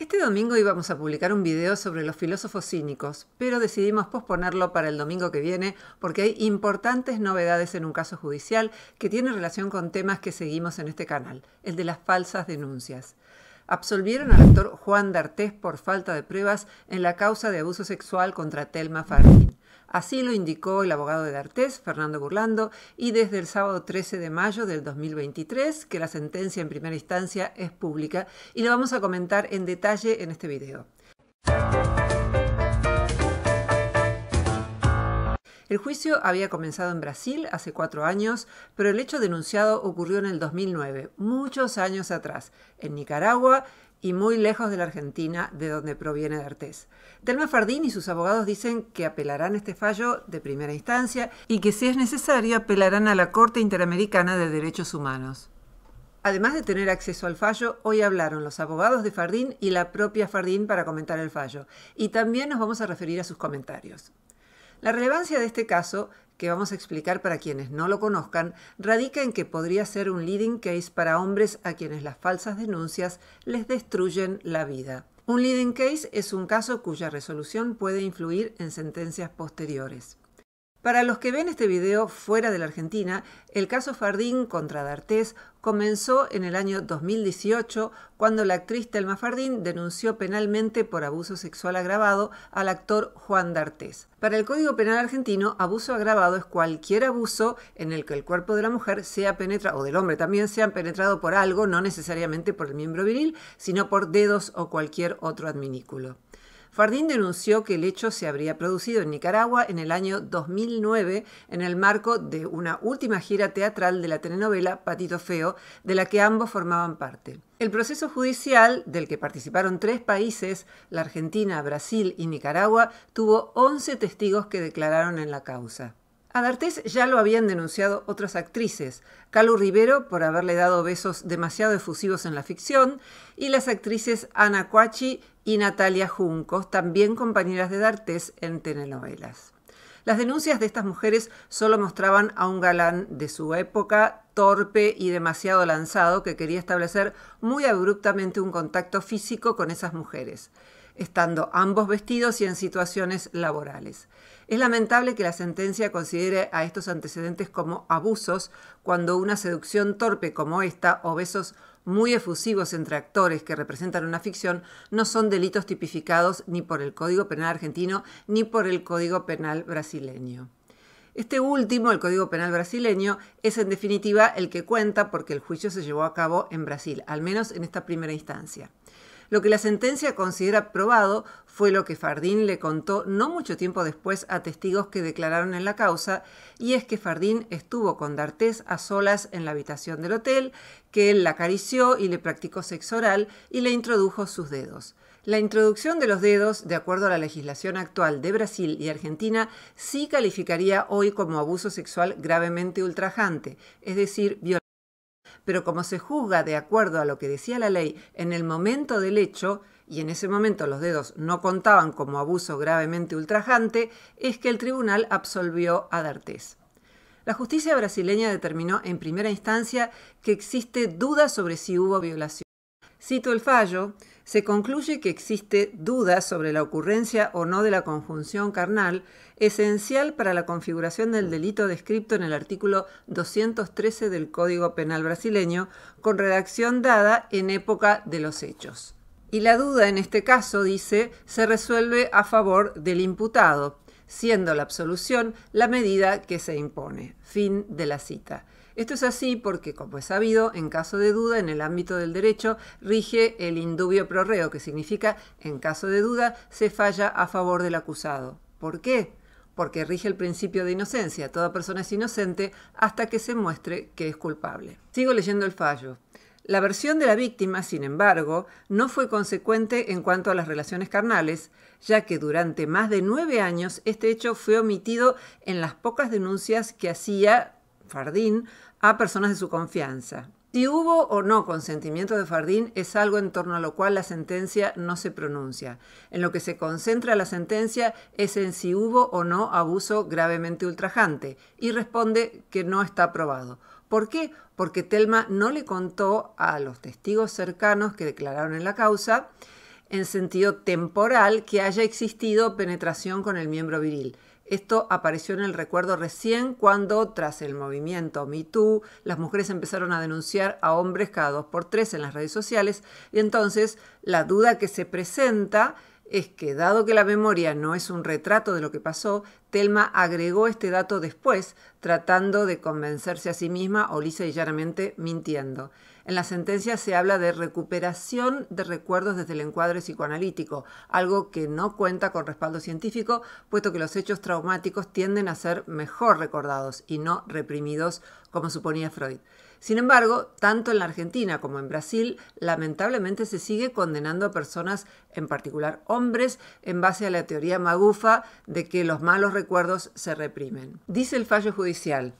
Este domingo íbamos a publicar un video sobre los filósofos cínicos, pero decidimos posponerlo para el domingo que viene porque hay importantes novedades en un caso judicial que tiene relación con temas que seguimos en este canal, el de las falsas denuncias. Absolvieron al actor Juan D'Artés por falta de pruebas en la causa de abuso sexual contra Telma Fardín. Así lo indicó el abogado de D'Artés, Fernando Burlando, y desde el sábado 13 de mayo del 2023, que la sentencia en primera instancia es pública, y lo vamos a comentar en detalle en este video. El juicio había comenzado en Brasil hace cuatro años, pero el hecho denunciado ocurrió en el 2009, muchos años atrás, en Nicaragua, y muy lejos de la Argentina, de donde proviene D'Artés. Telma Fardín y sus abogados dicen que apelarán este fallo de primera instancia y que si es necesario apelarán a la Corte Interamericana de Derechos Humanos. Además de tener acceso al fallo, hoy hablaron los abogados de Fardín y la propia Fardín para comentar el fallo, y también nos vamos a referir a sus comentarios. La relevancia de este caso que vamos a explicar para quienes no lo conozcan, radica en que podría ser un leading case para hombres a quienes las falsas denuncias les destruyen la vida. Un leading case es un caso cuya resolución puede influir en sentencias posteriores. Para los que ven este video fuera de la Argentina, el caso Fardín contra D'Artés comenzó en el año 2018 cuando la actriz Thelma Fardín denunció penalmente por abuso sexual agravado al actor Juan D'Artés. Para el Código Penal argentino, abuso agravado es cualquier abuso en el que el cuerpo de la mujer sea penetrado, o del hombre también, sea penetrado por algo, no necesariamente por el miembro viril, sino por dedos o cualquier otro adminículo. Fardín denunció que el hecho se habría producido en Nicaragua en el año 2009 en el marco de una última gira teatral de la telenovela Patito Feo, de la que ambos formaban parte. El proceso judicial, del que participaron tres países, la Argentina, Brasil y Nicaragua, tuvo 11 testigos que declararon en la causa. A D'Artés ya lo habían denunciado otras actrices, Calu Rivero por haberle dado besos demasiado efusivos en la ficción y las actrices Ana Cuachi y Natalia Juncos, también compañeras de D'Artés en telenovelas. Las denuncias de estas mujeres solo mostraban a un galán de su época torpe y demasiado lanzado que quería establecer muy abruptamente un contacto físico con esas mujeres, estando ambos vestidos y en situaciones laborales. Es lamentable que la sentencia considere a estos antecedentes como abusos cuando una seducción torpe como esta o besos muy efusivos entre actores que representan una ficción no son delitos tipificados ni por el Código Penal argentino ni por el Código Penal brasileño. Este último, el Código Penal brasileño, es en definitiva el que cuenta porque el juicio se llevó a cabo en Brasil, al menos en esta primera instancia. Lo que la sentencia considera probado fue lo que Fardín le contó no mucho tiempo después a testigos que declararon en la causa, y es que Fardín estuvo con D'Artés a solas en la habitación del hotel, que él la acarició y le practicó sexo oral y le introdujo sus dedos. La introducción de los dedos, de acuerdo a la legislación actual de Brasil y Argentina, sí calificaría hoy como abuso sexual gravemente ultrajante, es decir, violación pero como se juzga de acuerdo a lo que decía la ley en el momento del hecho, y en ese momento los dedos no contaban como abuso gravemente ultrajante, es que el tribunal absolvió a D'Artés. La justicia brasileña determinó en primera instancia que existe duda sobre si hubo violación. Cito el fallo, se concluye que existe duda sobre la ocurrencia o no de la conjunción carnal, esencial para la configuración del delito descrito en el artículo 213 del Código Penal brasileño, con redacción dada en época de los hechos. Y la duda en este caso, dice, se resuelve a favor del imputado, siendo la absolución la medida que se impone. Fin de la cita. Esto es así porque, como es sabido, en caso de duda en el ámbito del derecho rige el indubio pro reo, que significa en caso de duda se falla a favor del acusado. ¿Por qué? Porque rige el principio de inocencia. Toda persona es inocente hasta que se muestre que es culpable. Sigo leyendo el fallo. La versión de la víctima, sin embargo, no fue consecuente en cuanto a las relaciones carnales, ya que durante más de nueve años este hecho fue omitido en las pocas denuncias que hacía Fardín a personas de su confianza. Si hubo o no consentimiento de Fardín es algo en torno a lo cual la sentencia no se pronuncia. En lo que se concentra la sentencia es en si hubo o no abuso gravemente ultrajante y responde que no está aprobado. ¿Por qué? Porque Telma no le contó a los testigos cercanos que declararon en la causa en sentido temporal que haya existido penetración con el miembro viril. Esto apareció en el recuerdo recién cuando, tras el movimiento MeToo, las mujeres empezaron a denunciar a hombres cada dos por tres en las redes sociales y entonces la duda que se presenta es que, dado que la memoria no es un retrato de lo que pasó, Telma agregó este dato después, tratando de convencerse a sí misma o lisa y llanamente mintiendo. En la sentencia se habla de recuperación de recuerdos desde el encuadre psicoanalítico, algo que no cuenta con respaldo científico, puesto que los hechos traumáticos tienden a ser mejor recordados y no reprimidos, como suponía Freud. Sin embargo, tanto en la Argentina como en Brasil, lamentablemente se sigue condenando a personas, en particular hombres, en base a la teoría magufa de que los malos recuerdos se reprimen. Dice el fallo judicial,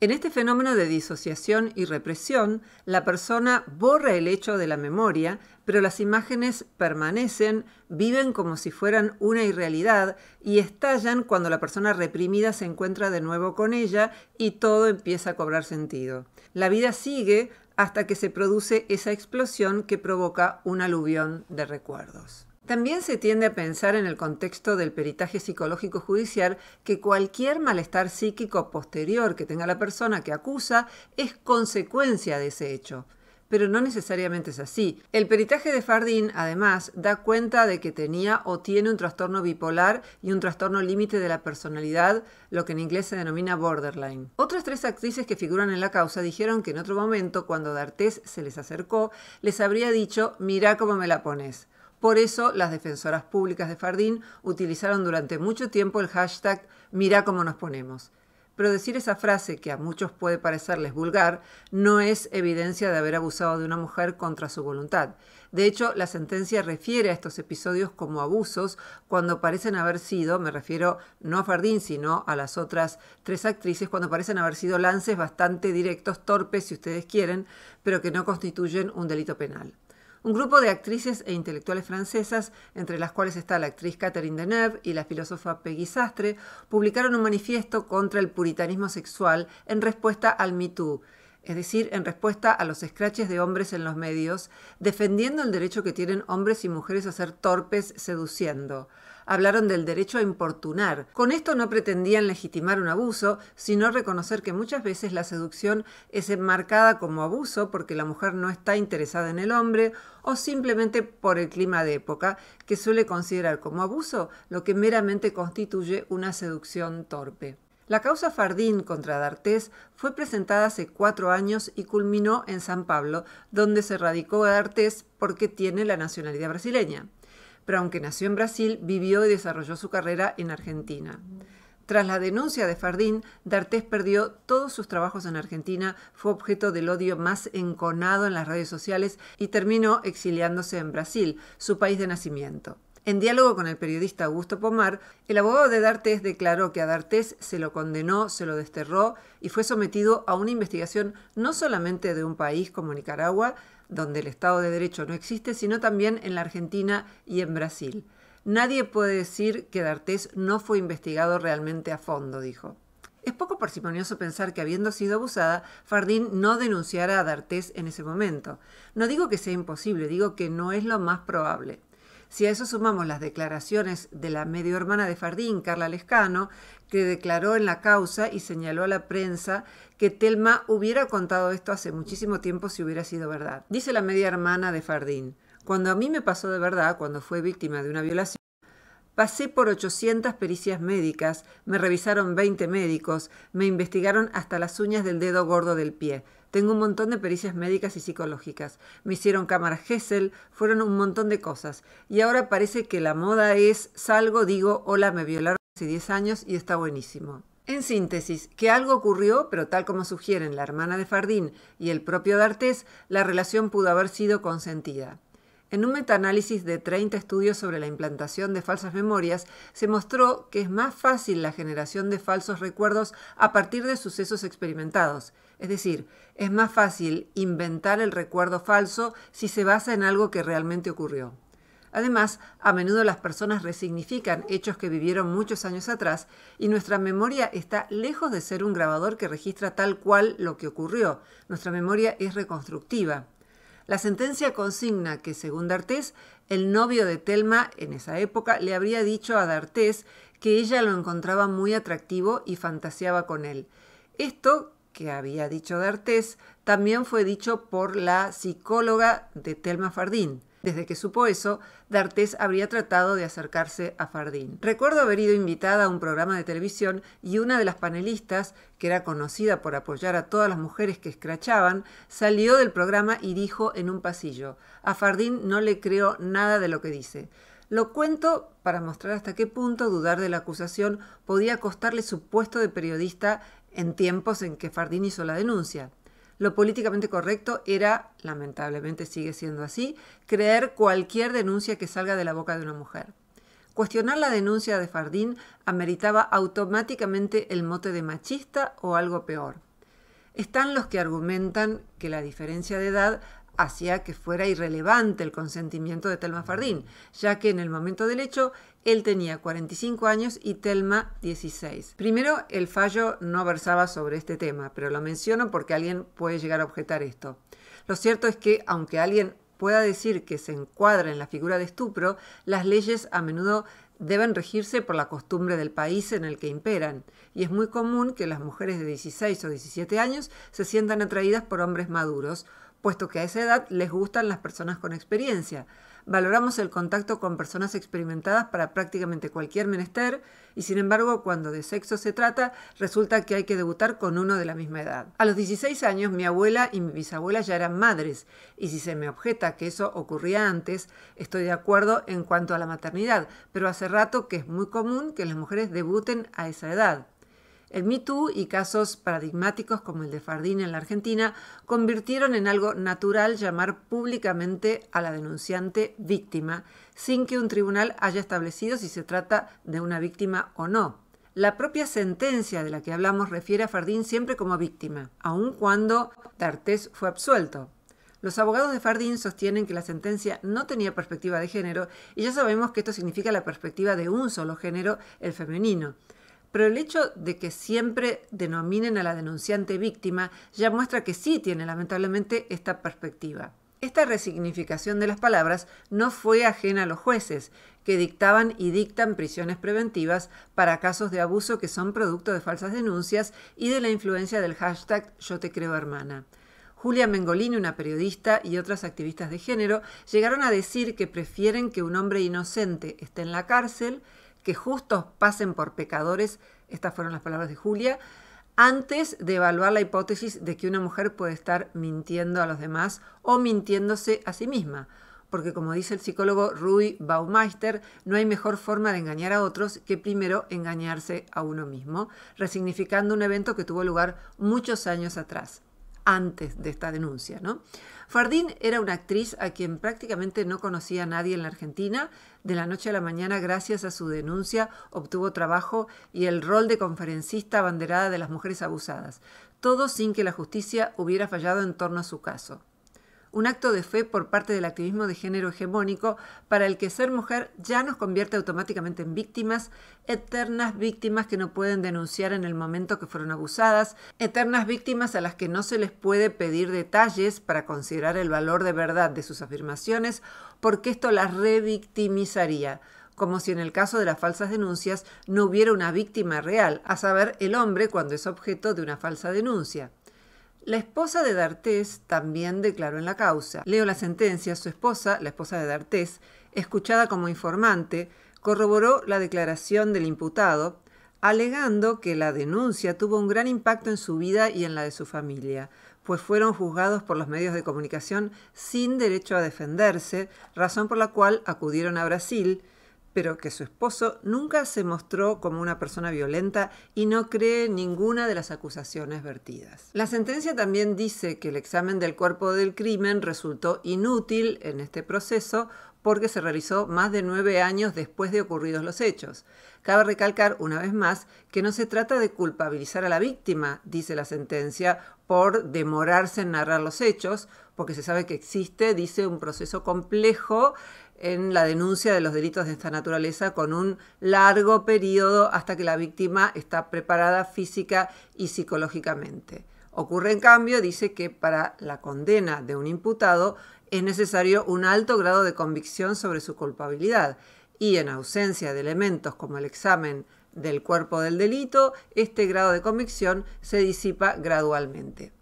en este fenómeno de disociación y represión, la persona borra el hecho de la memoria, pero las imágenes permanecen, viven como si fueran una irrealidad y estallan cuando la persona reprimida se encuentra de nuevo con ella y todo empieza a cobrar sentido. La vida sigue hasta que se produce esa explosión que provoca un aluvión de recuerdos. También se tiende a pensar en el contexto del peritaje psicológico judicial que cualquier malestar psíquico posterior que tenga la persona que acusa es consecuencia de ese hecho. Pero no necesariamente es así. El peritaje de Fardín, además, da cuenta de que tenía o tiene un trastorno bipolar y un trastorno límite de la personalidad, lo que en inglés se denomina borderline. Otras tres actrices que figuran en la causa dijeron que en otro momento, cuando D'Artés se les acercó, les habría dicho, mirá cómo me la pones por eso las defensoras públicas de Fardín utilizaron durante mucho tiempo el hashtag Mirá cómo nos ponemos. Pero decir esa frase, que a muchos puede parecerles vulgar, no es evidencia de haber abusado de una mujer contra su voluntad. De hecho, la sentencia refiere a estos episodios como abusos cuando parecen haber sido, me refiero no a Fardín, sino a las otras tres actrices, cuando parecen haber sido lances bastante directos, torpes si ustedes quieren, pero que no constituyen un delito penal. Un grupo de actrices e intelectuales francesas, entre las cuales está la actriz Catherine Deneuve y la filósofa Peggy Sastre, publicaron un manifiesto contra el puritanismo sexual en respuesta al MeToo, es decir, en respuesta a los escraches de hombres en los medios, defendiendo el derecho que tienen hombres y mujeres a ser torpes seduciendo hablaron del derecho a importunar. Con esto no pretendían legitimar un abuso, sino reconocer que muchas veces la seducción es enmarcada como abuso porque la mujer no está interesada en el hombre o simplemente por el clima de época, que suele considerar como abuso lo que meramente constituye una seducción torpe. La causa Fardín contra D'Artés fue presentada hace cuatro años y culminó en San Pablo, donde se radicó D'Artés porque tiene la nacionalidad brasileña pero aunque nació en Brasil, vivió y desarrolló su carrera en Argentina. Tras la denuncia de Fardín, D'Artés perdió todos sus trabajos en Argentina, fue objeto del odio más enconado en las redes sociales y terminó exiliándose en Brasil, su país de nacimiento. En diálogo con el periodista Augusto Pomar, el abogado de D'Artés declaró que a D'Artés se lo condenó, se lo desterró y fue sometido a una investigación no solamente de un país como Nicaragua, donde el Estado de Derecho no existe, sino también en la Argentina y en Brasil. Nadie puede decir que D'Artés no fue investigado realmente a fondo, dijo. Es poco parsimonioso pensar que habiendo sido abusada, Fardín no denunciara a D'Artés en ese momento. No digo que sea imposible, digo que no es lo más probable. Si a eso sumamos las declaraciones de la medio hermana de Fardín, Carla Lescano, que declaró en la causa y señaló a la prensa que Telma hubiera contado esto hace muchísimo tiempo si hubiera sido verdad. Dice la media hermana de Fardín, cuando a mí me pasó de verdad, cuando fue víctima de una violación, Pasé por 800 pericias médicas, me revisaron 20 médicos, me investigaron hasta las uñas del dedo gordo del pie. Tengo un montón de pericias médicas y psicológicas. Me hicieron cámara Gesell, fueron un montón de cosas. Y ahora parece que la moda es salgo, digo, hola, me violaron hace 10 años y está buenísimo. En síntesis, que algo ocurrió, pero tal como sugieren la hermana de Fardín y el propio D'Artés, la relación pudo haber sido consentida. En un metaanálisis de 30 estudios sobre la implantación de falsas memorias, se mostró que es más fácil la generación de falsos recuerdos a partir de sucesos experimentados. Es decir, es más fácil inventar el recuerdo falso si se basa en algo que realmente ocurrió. Además, a menudo las personas resignifican hechos que vivieron muchos años atrás y nuestra memoria está lejos de ser un grabador que registra tal cual lo que ocurrió. Nuestra memoria es reconstructiva. La sentencia consigna que, según D'Artés, el novio de Telma en esa época le habría dicho a D'Artés que ella lo encontraba muy atractivo y fantaseaba con él. Esto que había dicho D'Artés también fue dicho por la psicóloga de Telma Fardín. Desde que supo eso, D'Artes habría tratado de acercarse a Fardín. Recuerdo haber ido invitada a un programa de televisión y una de las panelistas, que era conocida por apoyar a todas las mujeres que escrachaban, salió del programa y dijo en un pasillo, a Fardín no le creo nada de lo que dice. Lo cuento para mostrar hasta qué punto dudar de la acusación podía costarle su puesto de periodista en tiempos en que Fardín hizo la denuncia. Lo políticamente correcto era, lamentablemente sigue siendo así, creer cualquier denuncia que salga de la boca de una mujer. Cuestionar la denuncia de Fardín ameritaba automáticamente el mote de machista o algo peor. Están los que argumentan que la diferencia de edad hacía que fuera irrelevante el consentimiento de Telma Fardín, ya que en el momento del hecho él tenía 45 años y Telma 16. Primero, el fallo no versaba sobre este tema, pero lo menciono porque alguien puede llegar a objetar esto. Lo cierto es que, aunque alguien pueda decir que se encuadra en la figura de estupro, las leyes a menudo deben regirse por la costumbre del país en el que imperan, y es muy común que las mujeres de 16 o 17 años se sientan atraídas por hombres maduros, puesto que a esa edad les gustan las personas con experiencia. Valoramos el contacto con personas experimentadas para prácticamente cualquier menester y sin embargo cuando de sexo se trata resulta que hay que debutar con uno de la misma edad. A los 16 años mi abuela y mi bisabuela ya eran madres y si se me objeta que eso ocurría antes, estoy de acuerdo en cuanto a la maternidad, pero hace rato que es muy común que las mujeres debuten a esa edad. El Me Too y casos paradigmáticos como el de Fardín en la Argentina convirtieron en algo natural llamar públicamente a la denunciante víctima, sin que un tribunal haya establecido si se trata de una víctima o no. La propia sentencia de la que hablamos refiere a Fardín siempre como víctima, aun cuando Tartés fue absuelto. Los abogados de Fardín sostienen que la sentencia no tenía perspectiva de género y ya sabemos que esto significa la perspectiva de un solo género, el femenino. Pero el hecho de que siempre denominen a la denunciante víctima ya muestra que sí tiene lamentablemente esta perspectiva. Esta resignificación de las palabras no fue ajena a los jueces, que dictaban y dictan prisiones preventivas para casos de abuso que son producto de falsas denuncias y de la influencia del hashtag Yo te creo hermana. Julia Mengolini, una periodista, y otras activistas de género llegaron a decir que prefieren que un hombre inocente esté en la cárcel que justos pasen por pecadores, estas fueron las palabras de Julia, antes de evaluar la hipótesis de que una mujer puede estar mintiendo a los demás o mintiéndose a sí misma. Porque como dice el psicólogo Rui Baumeister, no hay mejor forma de engañar a otros que primero engañarse a uno mismo, resignificando un evento que tuvo lugar muchos años atrás antes de esta denuncia. ¿no? Fardín era una actriz a quien prácticamente no conocía nadie en la Argentina. De la noche a la mañana, gracias a su denuncia, obtuvo trabajo y el rol de conferencista abanderada de las mujeres abusadas. Todo sin que la justicia hubiera fallado en torno a su caso un acto de fe por parte del activismo de género hegemónico para el que ser mujer ya nos convierte automáticamente en víctimas, eternas víctimas que no pueden denunciar en el momento que fueron abusadas, eternas víctimas a las que no se les puede pedir detalles para considerar el valor de verdad de sus afirmaciones, porque esto las revictimizaría como si en el caso de las falsas denuncias no hubiera una víctima real, a saber, el hombre cuando es objeto de una falsa denuncia. La esposa de D'Artés también declaró en la causa. Leo la sentencia, su esposa, la esposa de D'Artés, escuchada como informante, corroboró la declaración del imputado, alegando que la denuncia tuvo un gran impacto en su vida y en la de su familia, pues fueron juzgados por los medios de comunicación sin derecho a defenderse, razón por la cual acudieron a Brasil, pero que su esposo nunca se mostró como una persona violenta y no cree ninguna de las acusaciones vertidas. La sentencia también dice que el examen del cuerpo del crimen resultó inútil en este proceso porque se realizó más de nueve años después de ocurridos los hechos. Cabe recalcar una vez más que no se trata de culpabilizar a la víctima, dice la sentencia, por demorarse en narrar los hechos, porque se sabe que existe, dice, un proceso complejo en la denuncia de los delitos de esta naturaleza con un largo periodo hasta que la víctima está preparada física y psicológicamente. Ocurre en cambio, dice que para la condena de un imputado es necesario un alto grado de convicción sobre su culpabilidad y en ausencia de elementos como el examen del cuerpo del delito, este grado de convicción se disipa gradualmente.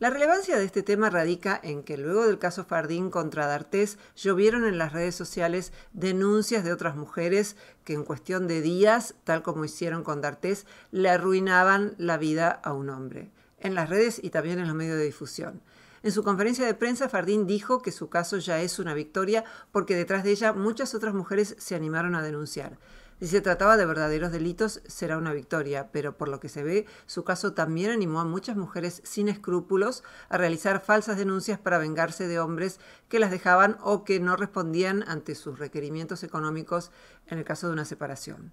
La relevancia de este tema radica en que luego del caso Fardín contra D'Artés llovieron en las redes sociales denuncias de otras mujeres que en cuestión de días, tal como hicieron con D'Artés, le arruinaban la vida a un hombre, en las redes y también en los medios de difusión. En su conferencia de prensa, Fardín dijo que su caso ya es una victoria porque detrás de ella muchas otras mujeres se animaron a denunciar. Si se trataba de verdaderos delitos, será una victoria, pero por lo que se ve, su caso también animó a muchas mujeres sin escrúpulos a realizar falsas denuncias para vengarse de hombres que las dejaban o que no respondían ante sus requerimientos económicos en el caso de una separación.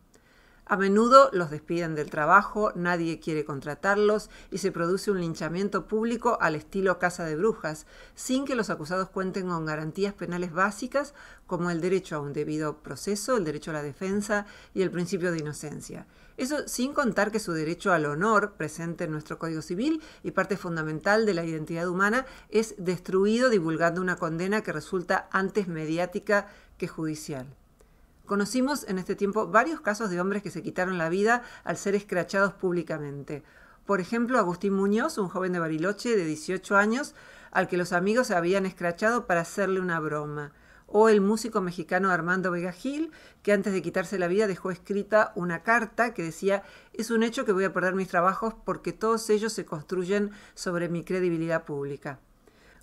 A menudo los despiden del trabajo, nadie quiere contratarlos y se produce un linchamiento público al estilo casa de brujas, sin que los acusados cuenten con garantías penales básicas como el derecho a un debido proceso, el derecho a la defensa y el principio de inocencia. Eso sin contar que su derecho al honor, presente en nuestro Código Civil y parte fundamental de la identidad humana, es destruido divulgando una condena que resulta antes mediática que judicial. Conocimos en este tiempo varios casos de hombres que se quitaron la vida al ser escrachados públicamente. Por ejemplo, Agustín Muñoz, un joven de Bariloche de 18 años, al que los amigos habían escrachado para hacerle una broma. O el músico mexicano Armando Vega Gil, que antes de quitarse la vida dejó escrita una carta que decía, es un hecho que voy a perder mis trabajos porque todos ellos se construyen sobre mi credibilidad pública.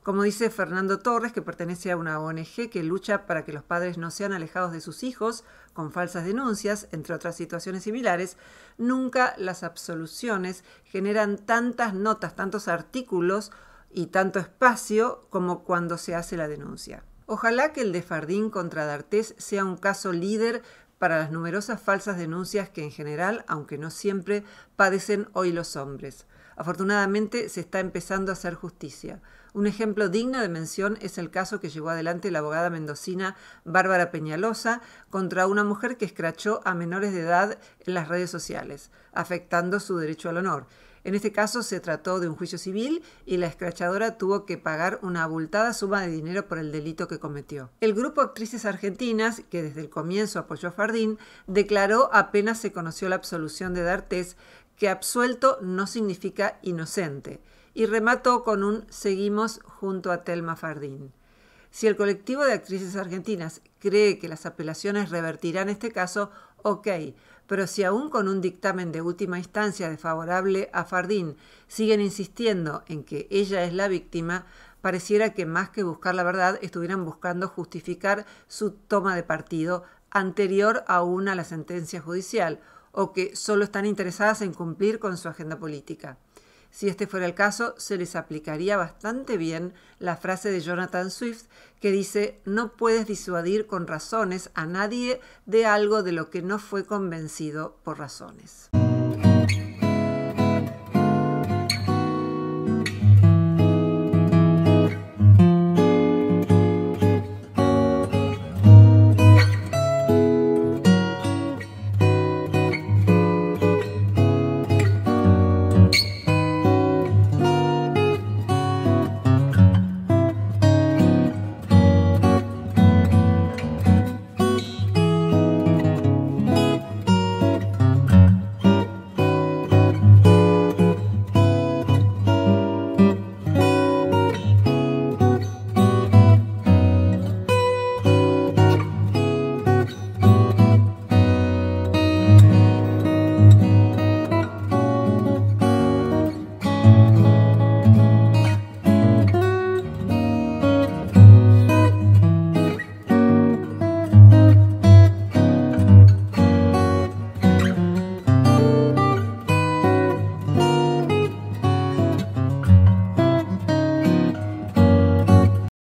Como dice Fernando Torres, que pertenece a una ONG que lucha para que los padres no sean alejados de sus hijos con falsas denuncias, entre otras situaciones similares, nunca las absoluciones generan tantas notas, tantos artículos y tanto espacio como cuando se hace la denuncia. Ojalá que el de Fardín contra D'Artés sea un caso líder para las numerosas falsas denuncias que en general, aunque no siempre, padecen hoy los hombres. Afortunadamente se está empezando a hacer justicia. Un ejemplo digno de mención es el caso que llevó adelante la abogada mendocina Bárbara Peñalosa contra una mujer que escrachó a menores de edad en las redes sociales, afectando su derecho al honor. En este caso se trató de un juicio civil y la escrachadora tuvo que pagar una abultada suma de dinero por el delito que cometió. El grupo Actrices Argentinas, que desde el comienzo apoyó a Fardín, declaró apenas se conoció la absolución de D'Artés que absuelto no significa inocente. Y remató con un Seguimos junto a Telma Fardín. Si el colectivo de actrices argentinas cree que las apelaciones revertirán este caso, ok, pero si aún con un dictamen de última instancia desfavorable a Fardín siguen insistiendo en que ella es la víctima, pareciera que más que buscar la verdad estuvieran buscando justificar su toma de partido anterior aún a la sentencia judicial, o que solo están interesadas en cumplir con su agenda política. Si este fuera el caso, se les aplicaría bastante bien la frase de Jonathan Swift que dice, no puedes disuadir con razones a nadie de algo de lo que no fue convencido por razones.